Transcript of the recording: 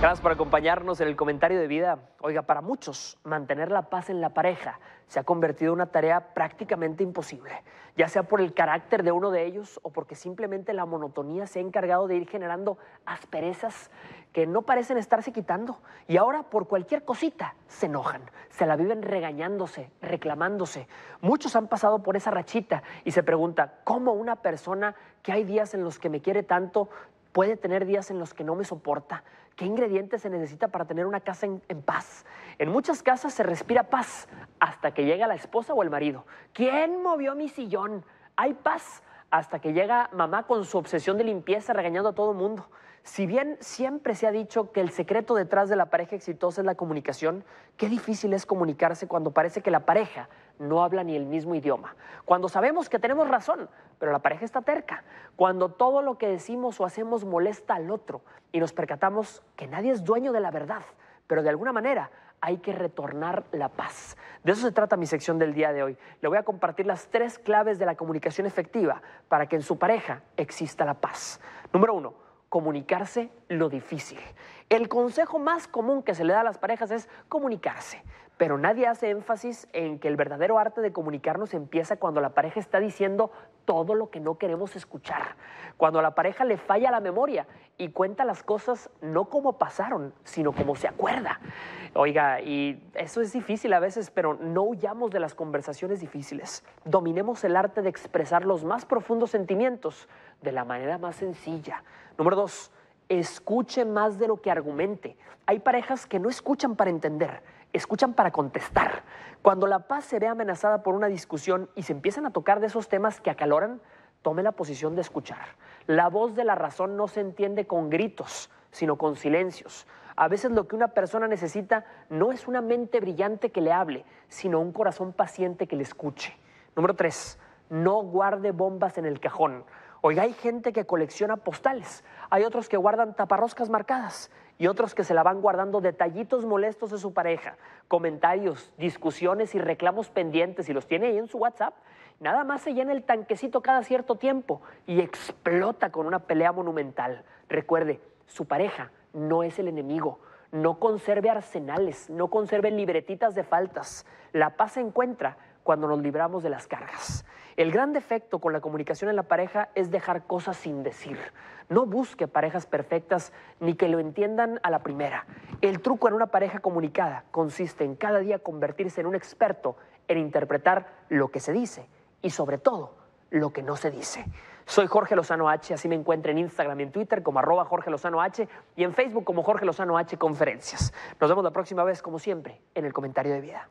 Gracias por acompañarnos en el comentario de vida. Oiga, para muchos, mantener la paz en la pareja se ha convertido en una tarea prácticamente imposible, ya sea por el carácter de uno de ellos o porque simplemente la monotonía se ha encargado de ir generando asperezas que no parecen estarse quitando y ahora por cualquier cosita se enojan, se la viven regañándose, reclamándose. Muchos han pasado por esa rachita y se pregunta, ¿cómo una persona que hay días en los que me quiere tanto puede tener días en los que no me soporta. ¿Qué ingredientes se necesita para tener una casa en, paz? En muchas casas se respira paz hasta que llega la esposa o el marido. ¿Quién movió mi sillón? Hay paz hasta que llega mamá con su obsesión de limpieza regañando a todo el mundo. Si bien siempre se ha dicho que el secreto detrás de la pareja exitosa es la comunicación, qué difícil es comunicarse cuando parece que la pareja no habla ni el mismo idioma. Cuando sabemos que tenemos razón, pero la pareja está terca. Cuando todo lo que decimos o hacemos molesta al otro y nos percatamos que nadie es dueño de la verdad, pero de alguna manera hay que retornar la paz. De eso se trata mi sección del día de hoy. Le voy a compartir las tres claves de la comunicación efectiva para que en su pareja exista la paz. Número uno, comunicarse lo difícil. El consejo más común que se le da a las parejas es comunicarse, pero nadie hace énfasis en que el verdadero arte de comunicarnos empieza cuando la pareja está diciendo todo lo que no queremos escuchar, cuando a la pareja le falla la memoria y cuenta las cosas no como pasaron, sino como se acuerda. Oiga, y eso es difícil a veces, pero no huyamos de las conversaciones difíciles. Dominemos el arte de expresar los más profundos sentimientos de la manera más sencilla. Número dos, escuche más de lo que argumente. Hay parejas que no escuchan para entender, escuchan para contestar. Cuando la paz se ve amenazada por una discusión y se empiezan a tocar de esos temas que acaloran, tome la posición de escuchar. La voz de la razón no se entiende con gritos, sino con silencios. A veces lo que una persona necesita no es una mente brillante que le hable, sino un corazón paciente que le escuche. Número tres, no guarde bombas en el cajón. Oiga, hay gente que colecciona postales, hay otros que guardan taparroscas marcadas y otros que se la van guardando detallitos molestos de su pareja, comentarios, discusiones y reclamos pendientes y los tiene ahí en su WhatsApp. Nada más se llena el tanquecito cada cierto tiempo y explota con una pelea monumental. Recuerde, su pareja no es el enemigo. No conserve arsenales, no conserve libretitas de faltas. La paz se encuentra cuando nos libramos de las cargas. El gran defecto con la comunicación en la pareja es dejar cosas sin decir. No busque parejas perfectas ni que lo entiendan a la primera. El truco en una pareja comunicada consiste en cada día convertirse en un experto en interpretar lo que se dice y sobre todo lo que no se dice. Soy Jorge Lozano H, así me encuentro en Instagram y en Twitter como arroba Jorge Lozano H y en Facebook como Jorge Lozano H Conferencias. Nos vemos la próxima vez, como siempre, en el comentario de vida.